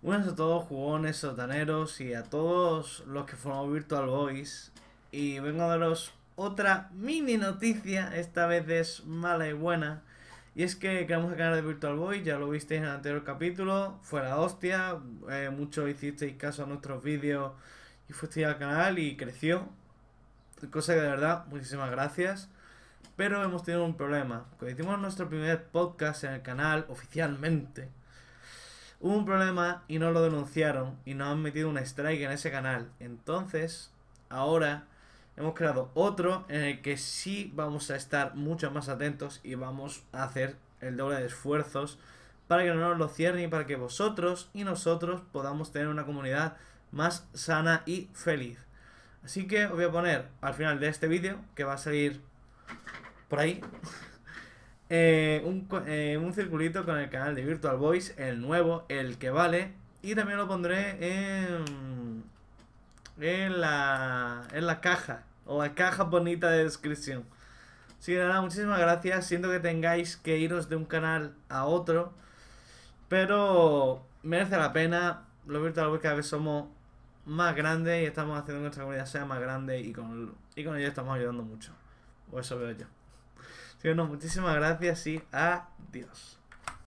Buenas a todos jugones, sotaneros y a todos los que formamos Virtual Boys y vengo a daros otra mini noticia, esta vez es mala y buena y es que creamos el canal de Virtual Boys, ya lo visteis en el anterior capítulo, fue la hostia, eh, muchos hicisteis caso a nuestros vídeos y fuisteis al canal y creció, cosa que de verdad, muchísimas gracias. Pero hemos tenido un problema. Cuando hicimos nuestro primer podcast en el canal, oficialmente, Hubo un problema y no lo denunciaron y nos han metido un strike en ese canal. Entonces, ahora hemos creado otro en el que sí vamos a estar mucho más atentos y vamos a hacer el doble de esfuerzos para que no nos lo cierren y para que vosotros y nosotros podamos tener una comunidad más sana y feliz. Así que os voy a poner al final de este vídeo, que va a salir por ahí, eh, eh, un, circulito con el canal de Virtual Voice el nuevo, el que vale. Y también lo pondré en, en, la, en la caja, o la caja bonita de descripción. Así nada, muchísimas gracias. Siento que tengáis que iros de un canal a otro, pero merece la pena. Los Virtual Voice cada vez somos más grandes y estamos haciendo que nuestra comunidad sea más grande y con, y con ello estamos ayudando mucho. O eso veo yo. Sí, no, muchísimas gracias y adiós.